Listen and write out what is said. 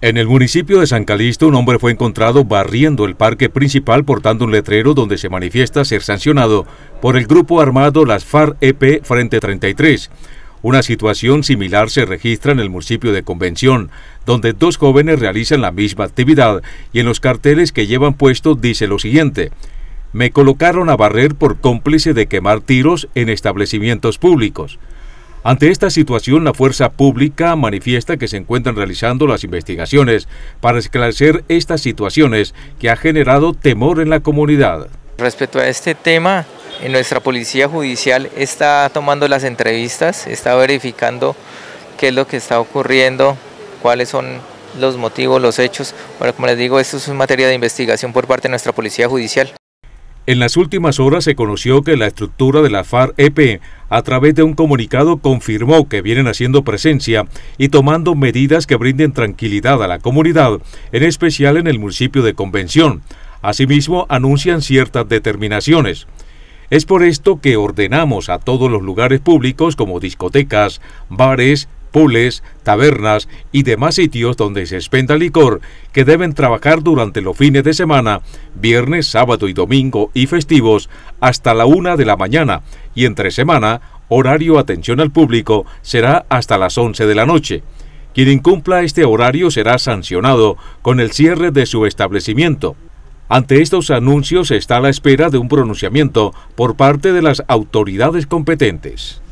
En el municipio de San Calixto, un hombre fue encontrado barriendo el parque principal portando un letrero donde se manifiesta ser sancionado por el grupo armado Las FAR ep Frente 33. Una situación similar se registra en el municipio de Convención, donde dos jóvenes realizan la misma actividad y en los carteles que llevan puesto dice lo siguiente. Me colocaron a barrer por cómplice de quemar tiros en establecimientos públicos. Ante esta situación, la fuerza pública manifiesta que se encuentran realizando las investigaciones para esclarecer estas situaciones que ha generado temor en la comunidad. Respecto a este tema, nuestra policía judicial está tomando las entrevistas, está verificando qué es lo que está ocurriendo, cuáles son los motivos, los hechos. Bueno, como les digo, esto es materia de investigación por parte de nuestra policía judicial. En las últimas horas se conoció que la estructura de la FARC-EP, a través de un comunicado, confirmó que vienen haciendo presencia y tomando medidas que brinden tranquilidad a la comunidad, en especial en el municipio de Convención. Asimismo, anuncian ciertas determinaciones. Es por esto que ordenamos a todos los lugares públicos como discotecas, bares, pules, tabernas y demás sitios donde se expenda licor, que deben trabajar durante los fines de semana, viernes, sábado y domingo y festivos, hasta la una de la mañana, y entre semana, horario atención al público será hasta las 11 de la noche. Quien incumpla este horario será sancionado con el cierre de su establecimiento. Ante estos anuncios está la espera de un pronunciamiento por parte de las autoridades competentes.